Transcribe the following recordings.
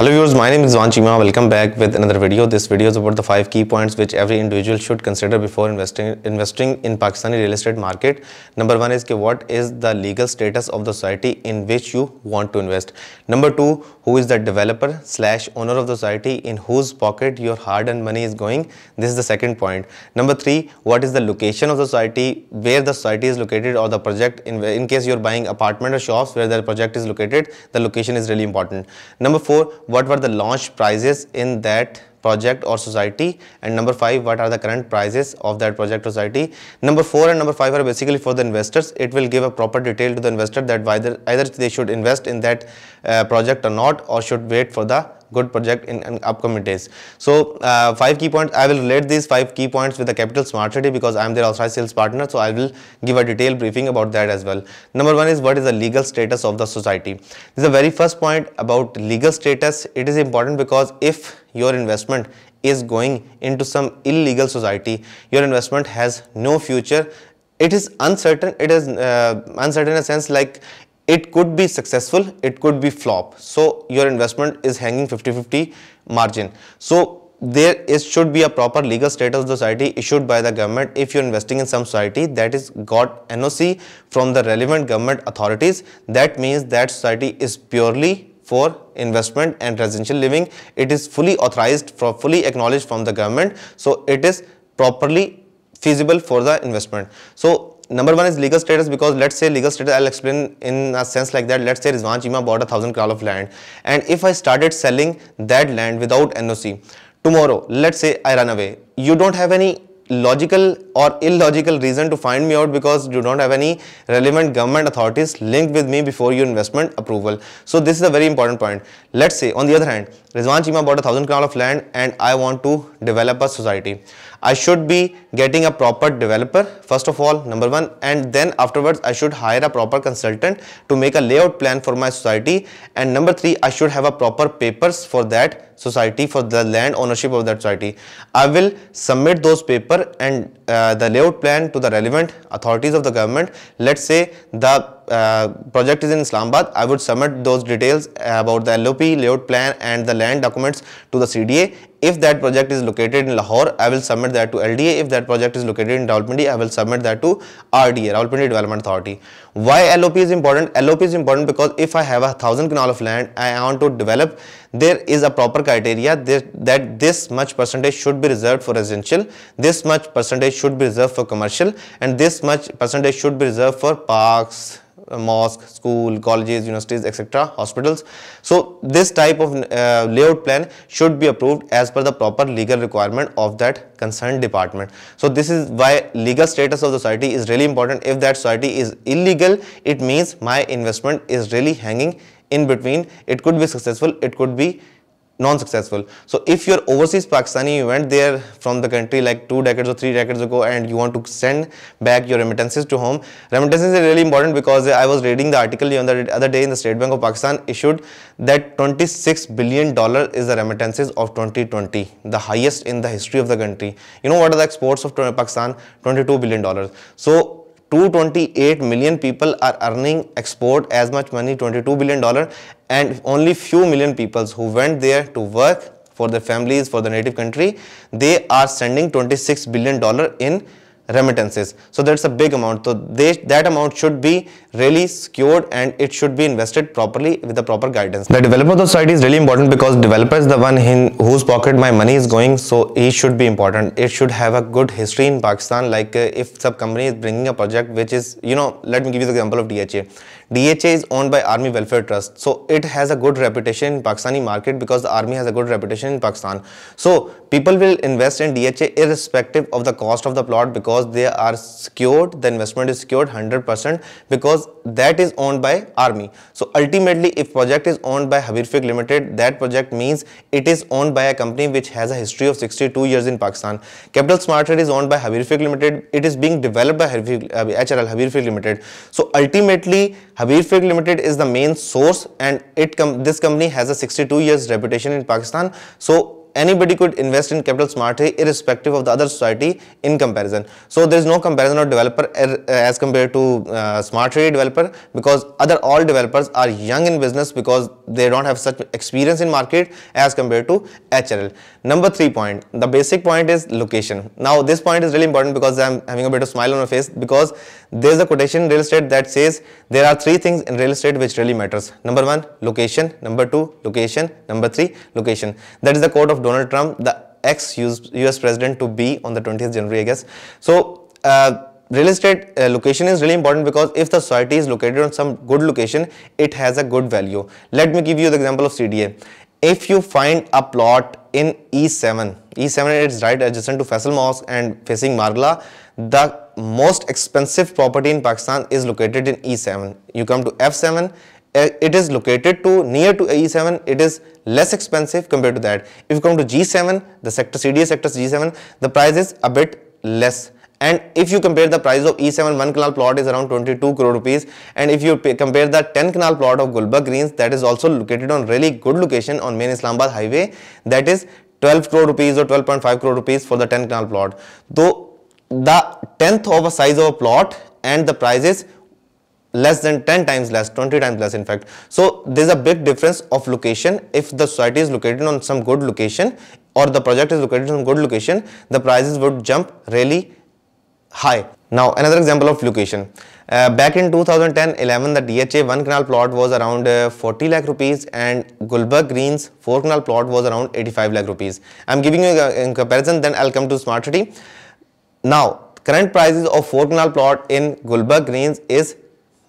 Hello viewers, my name is Zwan Chima. Welcome back with another video. This video is about the five key points which every individual should consider before investing investing in Pakistani real estate market. Number one is what is the legal status of the society in which you want to invest. Number two, who is the developer slash owner of the society in whose pocket your hard earned money is going. This is the second point. Number three, what is the location of the society, where the society is located or the project in, in case you're buying apartment or shops where the project is located, the location is really important. Number four, what were the launch prices in that project or society and number five what are the current prices of that project society number four and number five are basically for the investors it will give a proper detail to the investor that either either they should invest in that uh, project or not or should wait for the good project in, in upcoming days. So uh, five key points, I will relate these five key points with the Capital Smart City because I am their authorized sales partner. So I will give a detailed briefing about that as well. Number one is what is the legal status of the society? This is the very first point about legal status. It is important because if your investment is going into some illegal society, your investment has no future it is uncertain it is uh, uncertain in a sense like it could be successful, it could be flop. So your investment is hanging 50-50 margin. So there is should be a proper legal status of society issued by the government if you're investing in some society that is got NOC from the relevant government authorities. That means that society is purely for investment and residential living. It is fully authorized, for, fully acknowledged from the government. So it is properly feasible for the investment. So number one is legal status because let's say legal status, I'll explain in a sense like that. Let's say Rizwan Chima bought a thousand crore of land and if I started selling that land without NOC, tomorrow, let's say I run away, you don't have any logical or illogical reason to find me out because you don't have any relevant government authorities linked with me before your investment approval. So this is a very important point. Let's say on the other hand, Rizwan Chima bought a thousand crore of land and I want to develop a society. I should be getting a proper developer first of all number one and then afterwards I should hire a proper consultant to make a layout plan for my society and number three I should have a proper papers for that society for the land ownership of that society. I will submit those paper and uh, the layout plan to the relevant authorities of the government. Let's say the uh, project is in Islamabad, I would submit those details about the LOP, layout plan and the land documents to the CDA if that project is located in Lahore, I will submit that to LDA. If that project is located in Rawalpindi, I will submit that to RDA, Rawalpindi Development Authority. Why LOP is important? LOP is important because if I have a thousand canal of land, I want to develop, there is a proper criteria that this much percentage should be reserved for residential, this much percentage should be reserved for commercial, and this much percentage should be reserved for parks, uh, mosque, school, colleges, universities, etc., hospitals. So this type of uh, layout plan should be approved as per the proper legal requirement of that concerned department. So this is why legal status of the society is really important. If that society is illegal, it means my investment is really hanging in between. It could be successful, it could be non-successful. So if your overseas Pakistani you went there from the country like two decades or three decades ago and you want to send back your remittances to home, remittances is really important because I was reading the article on the other day in the State Bank of Pakistan issued that 26 billion dollar is the remittances of 2020, the highest in the history of the country. You know what are the exports of Pakistan? 22 billion dollars. So 228 million people are earning export as much money 22 billion dollar and only few million peoples who went there to work for their families for the native country they are sending 26 billion dollar in remittances. So that's a big amount. So they, that amount should be really secured and it should be invested properly with the proper guidance. The developer of the site is really important because developer is the one in whose pocket my money is going. So he should be important. It should have a good history in Pakistan. Like uh, if some company is bringing a project which is, you know, let me give you the example of DHA. DHA is owned by Army Welfare Trust. So it has a good reputation in Pakistani market because the army has a good reputation in Pakistan. So people will invest in DHA irrespective of the cost of the plot because they are secured, the investment is secured 100% because that is owned by army. So ultimately if project is owned by Habirfik Limited, that project means it is owned by a company which has a history of 62 years in Pakistan. Capital Smart is owned by Habirfik Limited. It is being developed by HRL uh, Habirfik Limited. So ultimately Habir Fig Limited is the main source and it com this company has a 62 years reputation in Pakistan. So anybody could invest in capital smartly irrespective of the other society in comparison. So there is no comparison of developer er, eh, as compared to uh, smart developer because other all developers are young in business because they don't have such experience in market as compared to HRL. Number three point, the basic point is location. Now this point is really important because I'm having a bit of smile on my face because there's a quotation in real estate that says there are three things in real estate which really matters. Number one, location. Number two, location. Number three, location. That is the quote of Donald Trump, the ex-US US president to be on the 20th January, I guess. So uh, real estate uh, location is really important because if the society is located on some good location, it has a good value. Let me give you the example of CDA. If you find a plot in E7, E7 is right adjacent to Faisal Mosque and facing Margla, the most expensive property in Pakistan is located in E7. You come to F7, uh, it is located to near to AE7, it is less expensive compared to that. If you come to G7, the sector CDA sector G7, the price is a bit less. And if you compare the price of E7 1 canal plot is around 22 crore rupees and if you pay, compare the 10 canal plot of Gulbarg Greens that is also located on really good location on main Islamabad highway that is 12 crore rupees or 12.5 crore rupees for the 10 canal plot. Though the tenth of a size of a plot and the price is less than 10 times less 20 times less in fact so there's a big difference of location if the society is located on some good location or the project is located on good location the prices would jump really high now another example of location uh, back in 2010-11 the dha one canal plot was around uh, 40 lakh rupees and gulberg greens four canal plot was around 85 lakh rupees i'm giving you a, uh, in comparison then i'll come to smart city now current prices of four canal plot in gulberg greens is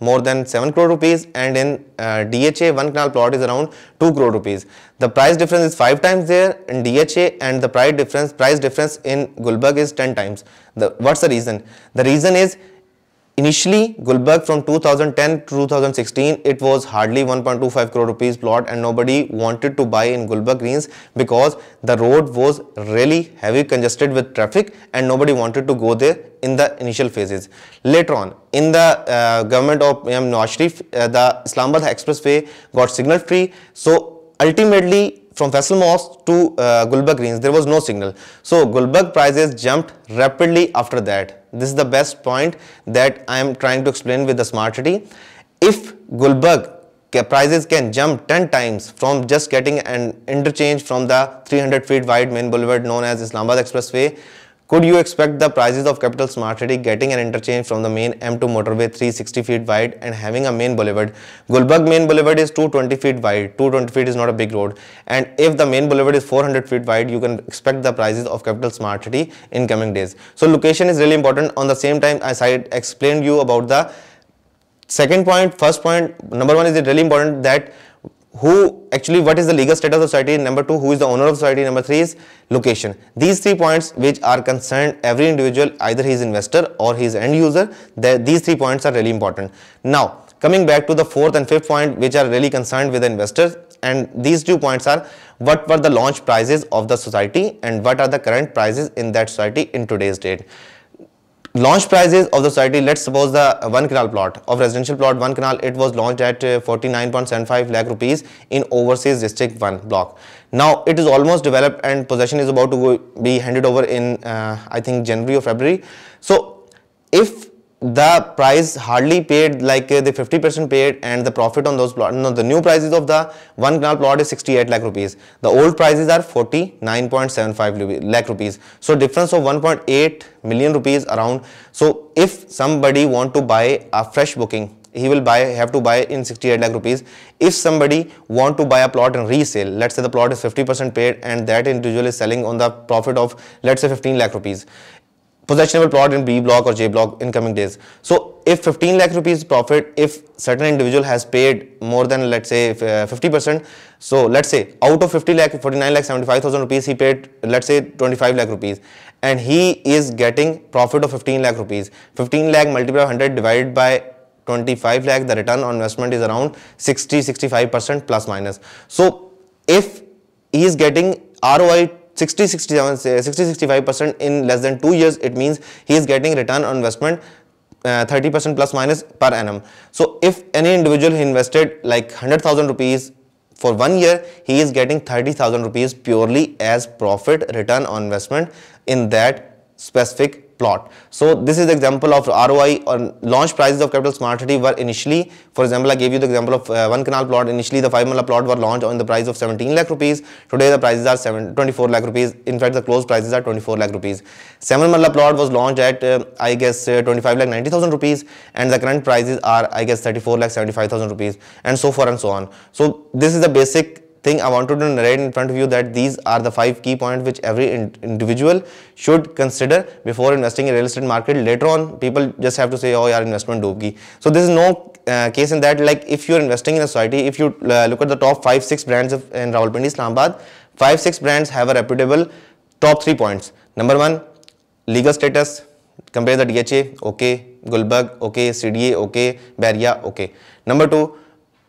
more than 7 crore rupees and in uh, DHA 1 canal plot is around 2 crore rupees. The price difference is 5 times there in DHA and the price difference price difference in Gulbarg is 10 times. The, what's the reason? The reason is Initially, Gulberg from 2010 to 2016, it was hardly 1.25 crore rupees plot and nobody wanted to buy in Gulberg Greens because the road was really heavy congested with traffic and nobody wanted to go there in the initial phases. Later on, in the uh, government of M. Nawaz Sharif, uh, the Islamabad expressway got signal free. So ultimately from Faisal Moss to uh, Greens, there was no signal. So Gulberg prices jumped rapidly after that. This is the best point that I am trying to explain with the smart city. If Gulberg prices can jump 10 times from just getting an interchange from the 300 feet wide main boulevard known as Islamabad Expressway could you expect the prices of Capital Smart City getting an interchange from the main M2 motorway 360 feet wide and having a main boulevard? Gulbarg main boulevard is 220 feet wide. 220 feet is not a big road. And if the main boulevard is 400 feet wide, you can expect the prices of Capital Smart City in coming days. So location is really important. On the same time, as I explained you about the second point, first point, number one is it really important that who actually what is the legal status of society number two who is the owner of society number three is location these three points which are concerned every individual either he is investor or he is end user these three points are really important now coming back to the fourth and fifth point which are really concerned with the investors and these two points are what were the launch prices of the society and what are the current prices in that society in today's date launch prices of the society let's suppose the one canal plot of residential plot one canal it was launched at uh, 49.75 lakh rupees in overseas district 1 block now it is almost developed and possession is about to be handed over in uh, i think january or february so if the price hardly paid like uh, the 50% paid and the profit on those plot. No, the new prices of the one canal plot is 68 lakh rupees. The old prices are 49.75 lakh rupees. So difference of 1.8 million rupees around. So if somebody want to buy a fresh booking, he will buy have to buy in 68 lakh rupees if somebody want to buy a plot and resale let's say the plot is 50 percent paid and that individual is selling on the profit of let's say 15 lakh rupees possessionable plot in B block or J block in coming days. So if 15 lakh rupees profit, if certain individual has paid more than let's say 50%, uh, so let's say out of 50 lakh, 49 lakh 75,000 rupees, he paid let's say 25 lakh rupees and he is getting profit of 15 lakh rupees. 15 lakh multiplied by 100 divided by 25 lakh, the return on investment is around 60-65% plus minus. So if he is getting ROI 60 65 percent in less than two years it means he is getting return on investment 30% uh, plus minus per annum. So if any individual invested like 100,000 rupees for one year, he is getting 30,000 rupees purely as profit return on investment in that specific plot. So this is the example of ROI or launch prices of capital smart city were initially, for example, I gave you the example of uh, one canal plot. Initially, the five canal plot were launched on the price of 17 lakh rupees. Today, the prices are 7, 24 lakh rupees. In fact, the close prices are 24 lakh rupees. Seven mala plot was launched at, uh, I guess, uh, 25 lakh 90,000 rupees. And the current prices are, I guess, 34 lakh 75,000 rupees. And so forth and so on. So this is the basic thing I wanted to narrate in front of you that these are the five key points which every in individual should consider before investing in real estate market. Later on, people just have to say, oh, your investment doogie. So there is no uh, case in that, like if you're investing in a society, if you uh, look at the top five, six brands of, in Rawalpindi, Islamabad, five, six brands have a reputable top three points. Number one, legal status, compare the DHA, okay, Gulberg, okay, CDA, okay, Beria, okay. Number two,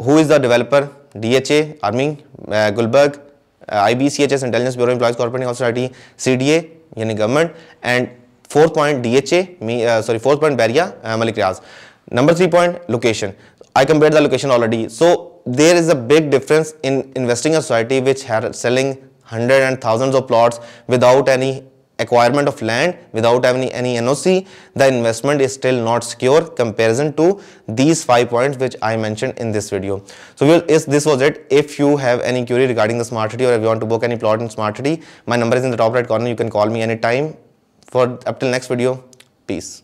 who is the developer? DHA, Army, uh, Gulberg, uh, IB, Intelligence Bureau, Employees Corporation Society, CDA, yani government, and fourth point DHA, me, uh, sorry, fourth point Barrier, uh, Malik Riaz. Number three point location. I compared the location already. So there is a big difference in investing a society which are selling hundred and thousands of plots without any acquirement of land without having any NOC, the investment is still not secure comparison to these five points which I mentioned in this video. So is this was it. If you have any query regarding the Smart City or if you want to book any plot in Smart City, my number is in the top right corner. You can call me anytime. For up till next video, peace.